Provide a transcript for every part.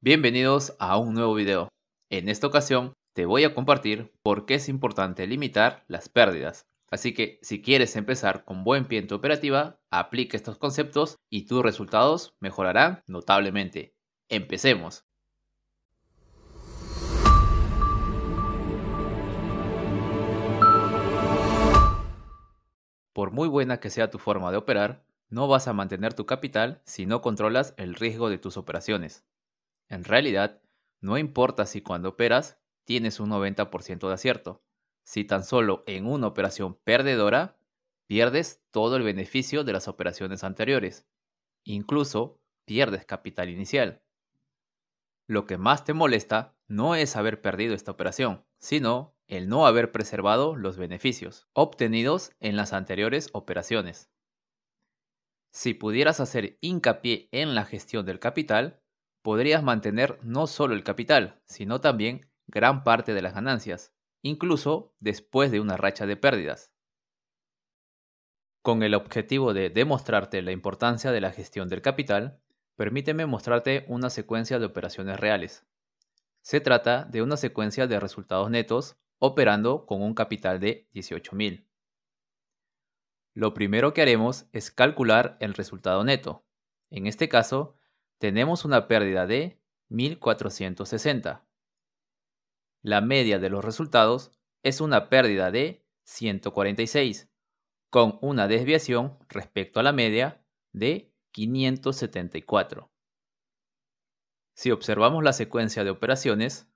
Bienvenidos a un nuevo video. En esta ocasión te voy a compartir por qué es importante limitar las pérdidas. Así que si quieres empezar con buen pie tu operativa, aplica estos conceptos y tus resultados mejorarán notablemente. Empecemos. Por muy buena que sea tu forma de operar, no vas a mantener tu capital si no controlas el riesgo de tus operaciones. En realidad, no importa si cuando operas tienes un 90% de acierto. Si tan solo en una operación perdedora, pierdes todo el beneficio de las operaciones anteriores. Incluso pierdes capital inicial. Lo que más te molesta no es haber perdido esta operación, sino el no haber preservado los beneficios obtenidos en las anteriores operaciones. Si pudieras hacer hincapié en la gestión del capital, podrías mantener no solo el capital, sino también gran parte de las ganancias, incluso después de una racha de pérdidas. Con el objetivo de demostrarte la importancia de la gestión del capital, permíteme mostrarte una secuencia de operaciones reales. Se trata de una secuencia de resultados netos operando con un capital de 18.000. Lo primero que haremos es calcular el resultado neto. En este caso, tenemos una pérdida de 1460. La media de los resultados es una pérdida de 146, con una desviación respecto a la media de 574. Si observamos la secuencia de operaciones,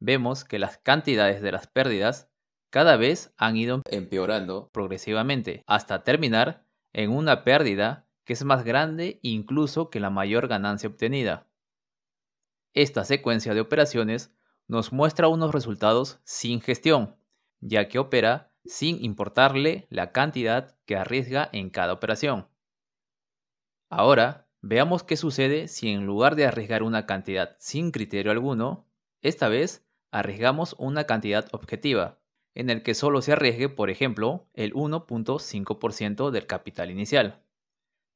vemos que las cantidades de las pérdidas cada vez han ido empeorando progresivamente hasta terminar en una pérdida que es más grande incluso que la mayor ganancia obtenida. Esta secuencia de operaciones nos muestra unos resultados sin gestión, ya que opera sin importarle la cantidad que arriesga en cada operación. Ahora, veamos qué sucede si en lugar de arriesgar una cantidad sin criterio alguno, esta vez arriesgamos una cantidad objetiva, en el que solo se arriesgue, por ejemplo, el 1.5% del capital inicial.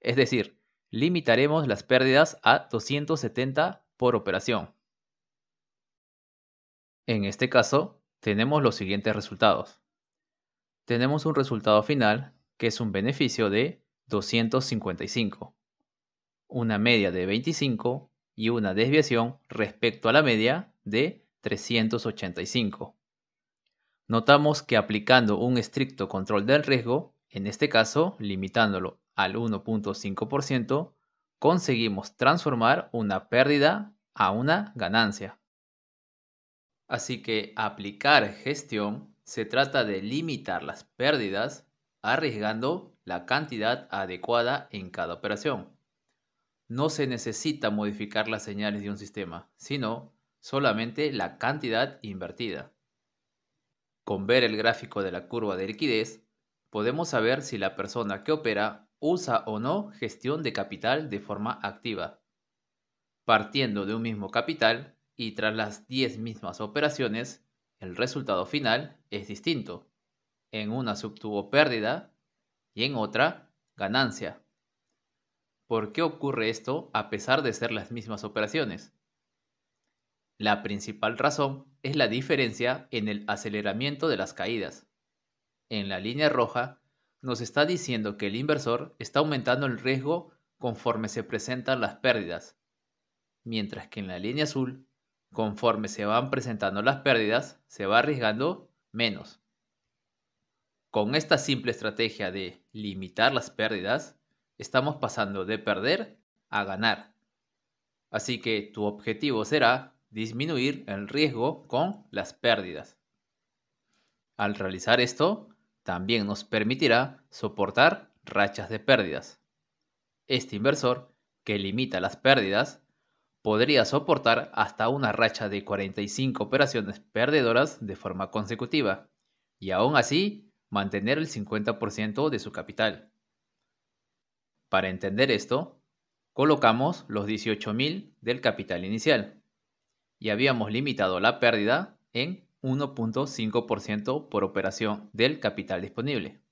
Es decir, limitaremos las pérdidas a 270 por operación. En este caso, tenemos los siguientes resultados. Tenemos un resultado final que es un beneficio de 255, una media de 25 y una desviación respecto a la media de 385. Notamos que aplicando un estricto control del riesgo, en este caso limitándolo al 1.5%, conseguimos transformar una pérdida a una ganancia. Así que aplicar gestión se trata de limitar las pérdidas arriesgando la cantidad adecuada en cada operación. No se necesita modificar las señales de un sistema, sino solamente la cantidad invertida. Con ver el gráfico de la curva de liquidez, podemos saber si la persona que opera usa o no gestión de capital de forma activa. Partiendo de un mismo capital y tras las 10 mismas operaciones, el resultado final es distinto. En una subtuvo pérdida y en otra ganancia. ¿Por qué ocurre esto a pesar de ser las mismas operaciones? La principal razón es la diferencia en el aceleramiento de las caídas. En la línea roja nos está diciendo que el inversor está aumentando el riesgo conforme se presentan las pérdidas, mientras que en la línea azul, conforme se van presentando las pérdidas, se va arriesgando menos. Con esta simple estrategia de limitar las pérdidas, estamos pasando de perder a ganar. Así que tu objetivo será disminuir el riesgo con las pérdidas. Al realizar esto, también nos permitirá soportar rachas de pérdidas. Este inversor, que limita las pérdidas, podría soportar hasta una racha de 45 operaciones perdedoras de forma consecutiva y aún así mantener el 50% de su capital. Para entender esto, colocamos los 18.000 del capital inicial y habíamos limitado la pérdida en 1.5% por operación del capital disponible.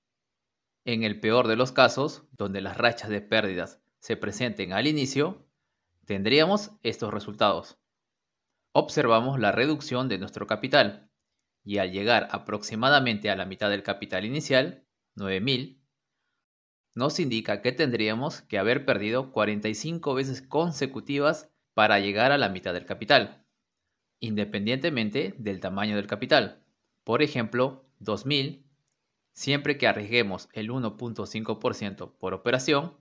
En el peor de los casos, donde las rachas de pérdidas se presenten al inicio, tendríamos estos resultados. Observamos la reducción de nuestro capital y al llegar aproximadamente a la mitad del capital inicial, 9.000, nos indica que tendríamos que haber perdido 45 veces consecutivas para llegar a la mitad del capital independientemente del tamaño del capital. Por ejemplo, 2.000, siempre que arriesguemos el 1.5% por operación,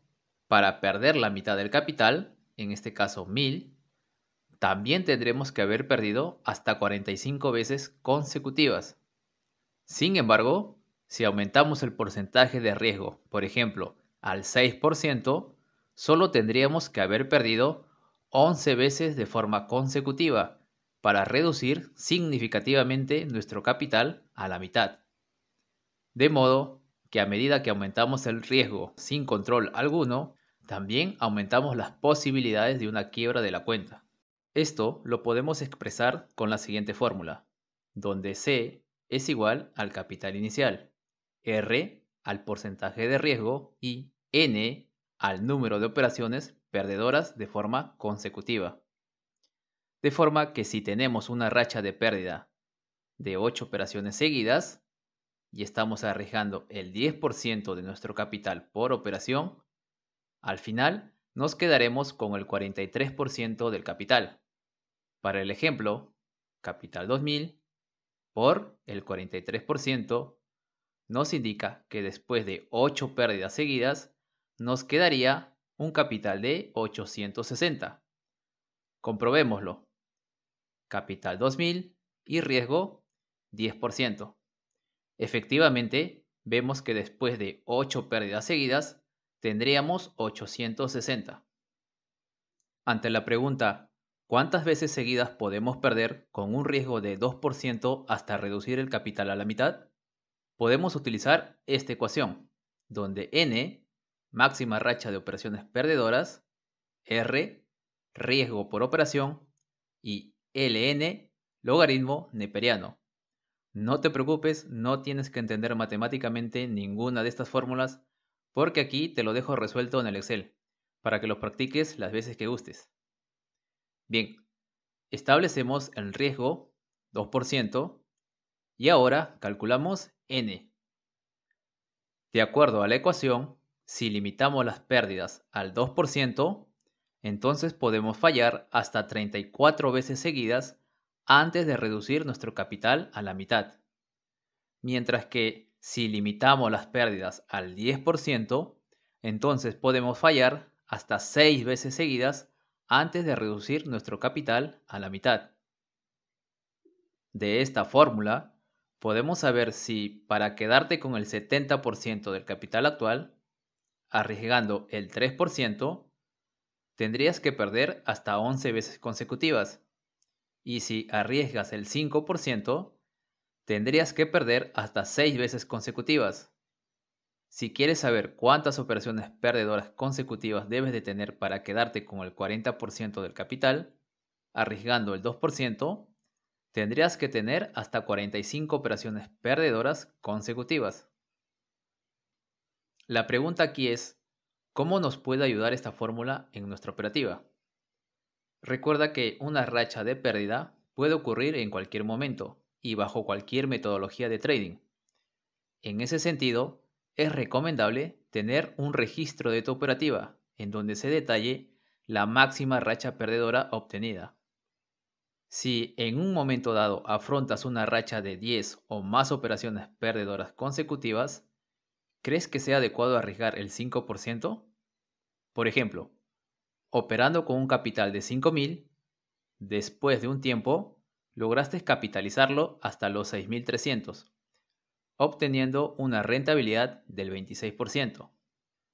para perder la mitad del capital, en este caso 1.000, también tendremos que haber perdido hasta 45 veces consecutivas. Sin embargo, si aumentamos el porcentaje de riesgo, por ejemplo, al 6%, solo tendríamos que haber perdido 11 veces de forma consecutiva, para reducir significativamente nuestro capital a la mitad. De modo que a medida que aumentamos el riesgo sin control alguno, también aumentamos las posibilidades de una quiebra de la cuenta. Esto lo podemos expresar con la siguiente fórmula, donde C es igual al capital inicial, R al porcentaje de riesgo y N al número de operaciones perdedoras de forma consecutiva. De forma que si tenemos una racha de pérdida de 8 operaciones seguidas y estamos arriesgando el 10% de nuestro capital por operación, al final nos quedaremos con el 43% del capital. Para el ejemplo, Capital 2000 por el 43% nos indica que después de 8 pérdidas seguidas nos quedaría un capital de 860. Comprobémoslo. Capital 2000 y riesgo 10%. Efectivamente, vemos que después de 8 pérdidas seguidas, tendríamos 860. Ante la pregunta, ¿cuántas veces seguidas podemos perder con un riesgo de 2% hasta reducir el capital a la mitad? Podemos utilizar esta ecuación, donde n, máxima racha de operaciones perdedoras, r, riesgo por operación, y ln logaritmo neperiano. No te preocupes, no tienes que entender matemáticamente ninguna de estas fórmulas porque aquí te lo dejo resuelto en el Excel para que lo practiques las veces que gustes. Bien, establecemos el riesgo 2% y ahora calculamos n. De acuerdo a la ecuación, si limitamos las pérdidas al 2%, entonces podemos fallar hasta 34 veces seguidas antes de reducir nuestro capital a la mitad. Mientras que si limitamos las pérdidas al 10%, entonces podemos fallar hasta 6 veces seguidas antes de reducir nuestro capital a la mitad. De esta fórmula, podemos saber si para quedarte con el 70% del capital actual, arriesgando el 3%, tendrías que perder hasta 11 veces consecutivas. Y si arriesgas el 5%, tendrías que perder hasta 6 veces consecutivas. Si quieres saber cuántas operaciones perdedoras consecutivas debes de tener para quedarte con el 40% del capital, arriesgando el 2%, tendrías que tener hasta 45 operaciones perdedoras consecutivas. La pregunta aquí es, ¿Cómo nos puede ayudar esta fórmula en nuestra operativa? Recuerda que una racha de pérdida puede ocurrir en cualquier momento y bajo cualquier metodología de trading. En ese sentido, es recomendable tener un registro de tu operativa en donde se detalle la máxima racha perdedora obtenida. Si en un momento dado afrontas una racha de 10 o más operaciones perdedoras consecutivas, ¿Crees que sea adecuado arriesgar el 5%? Por ejemplo, operando con un capital de 5.000, después de un tiempo, lograste capitalizarlo hasta los 6.300, obteniendo una rentabilidad del 26%,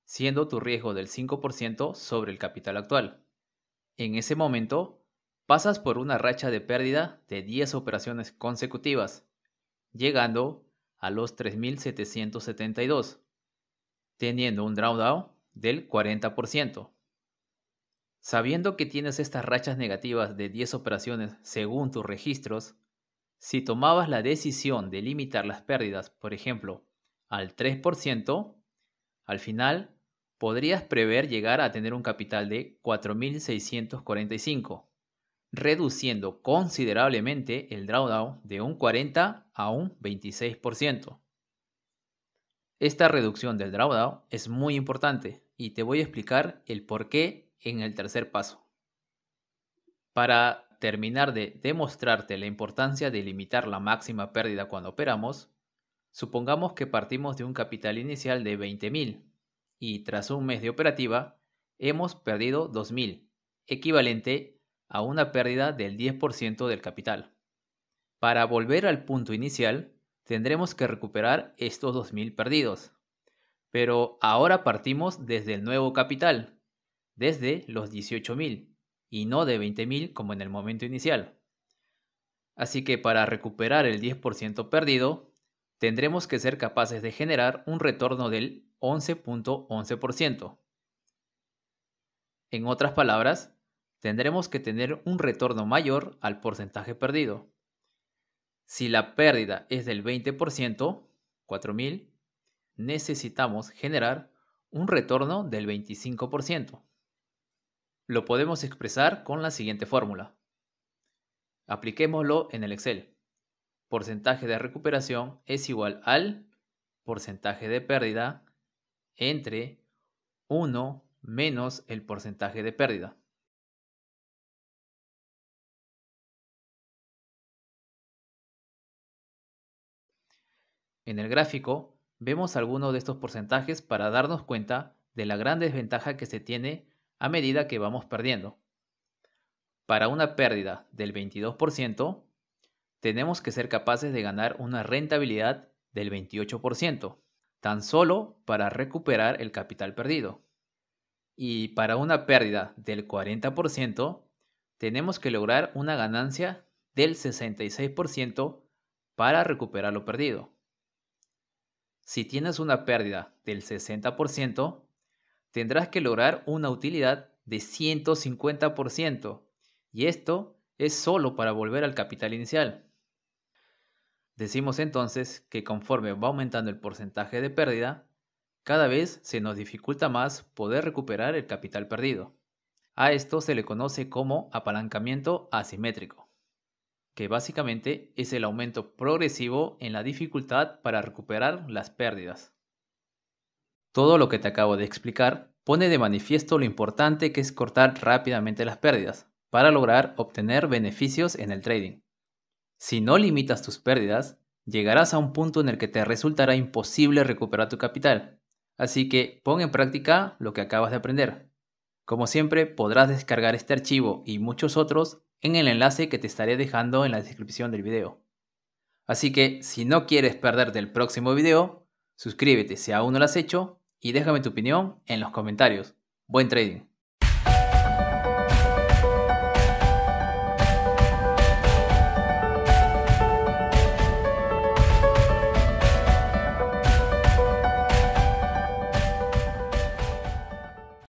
siendo tu riesgo del 5% sobre el capital actual. En ese momento, pasas por una racha de pérdida de 10 operaciones consecutivas, llegando a los 3.772, teniendo un drawdown del 40%. Sabiendo que tienes estas rachas negativas de 10 operaciones según tus registros, si tomabas la decisión de limitar las pérdidas, por ejemplo, al 3%, al final podrías prever llegar a tener un capital de 4.645 reduciendo considerablemente el drawdown de un 40 a un 26%. Esta reducción del drawdown es muy importante y te voy a explicar el por qué en el tercer paso. Para terminar de demostrarte la importancia de limitar la máxima pérdida cuando operamos, supongamos que partimos de un capital inicial de 20.000 y tras un mes de operativa hemos perdido 2.000, equivalente a a una pérdida del 10% del capital. Para volver al punto inicial, tendremos que recuperar estos 2.000 perdidos. Pero ahora partimos desde el nuevo capital, desde los 18.000 y no de 20.000 como en el momento inicial. Así que para recuperar el 10% perdido, tendremos que ser capaces de generar un retorno del 11.11%. En otras palabras, tendremos que tener un retorno mayor al porcentaje perdido. Si la pérdida es del 20%, 4.000, necesitamos generar un retorno del 25%. Lo podemos expresar con la siguiente fórmula. Apliquémoslo en el Excel. Porcentaje de recuperación es igual al porcentaje de pérdida entre 1 menos el porcentaje de pérdida. En el gráfico vemos algunos de estos porcentajes para darnos cuenta de la gran desventaja que se tiene a medida que vamos perdiendo. Para una pérdida del 22%, tenemos que ser capaces de ganar una rentabilidad del 28%, tan solo para recuperar el capital perdido. Y para una pérdida del 40%, tenemos que lograr una ganancia del 66% para recuperar lo perdido. Si tienes una pérdida del 60%, tendrás que lograr una utilidad de 150%, y esto es solo para volver al capital inicial. Decimos entonces que conforme va aumentando el porcentaje de pérdida, cada vez se nos dificulta más poder recuperar el capital perdido. A esto se le conoce como apalancamiento asimétrico básicamente es el aumento progresivo en la dificultad para recuperar las pérdidas. Todo lo que te acabo de explicar pone de manifiesto lo importante que es cortar rápidamente las pérdidas para lograr obtener beneficios en el trading. Si no limitas tus pérdidas, llegarás a un punto en el que te resultará imposible recuperar tu capital. Así que pon en práctica lo que acabas de aprender. Como siempre, podrás descargar este archivo y muchos otros en el enlace que te estaré dejando en la descripción del video. Así que si no quieres perderte el próximo video, suscríbete si aún no lo has hecho y déjame tu opinión en los comentarios. Buen trading.